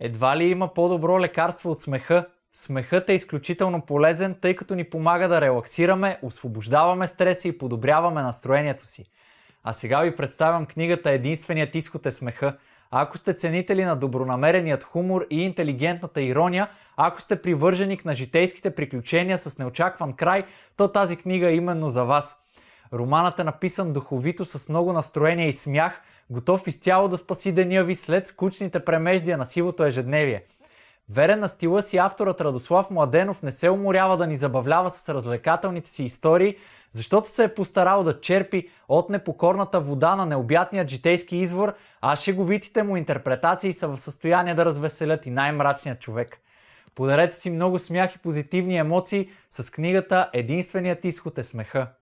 Едва ли има по-добро лекарство от смеха? Смехът е изключително полезен, тъй като ни помага да релаксираме, освобождаваме стреса и подобряваме настроението си. А сега ви представям книгата Единственият изход е смеха. Ако сте ценители на добронамереният хумор и интелигентната ирония, ако сте привърженик на житейските приключения с неочакван край, то тази книга е именно за вас. Романът е написан духовито с много настроение и смях, готов изцяло да спаси деня ви след скучните премеждия на сивото ежедневие. Верен на стила си авторът Радослав Младенов не се уморява да ни забавлява с развлекателните си истории, защото се е постарал да черпи от непокорната вода на необятният житейски извор, а шеговитите му интерпретации са в състояние да развеселят и най-мрачният човек. Подарете си много смях и позитивни емоции с книгата Единственият изход е смеха.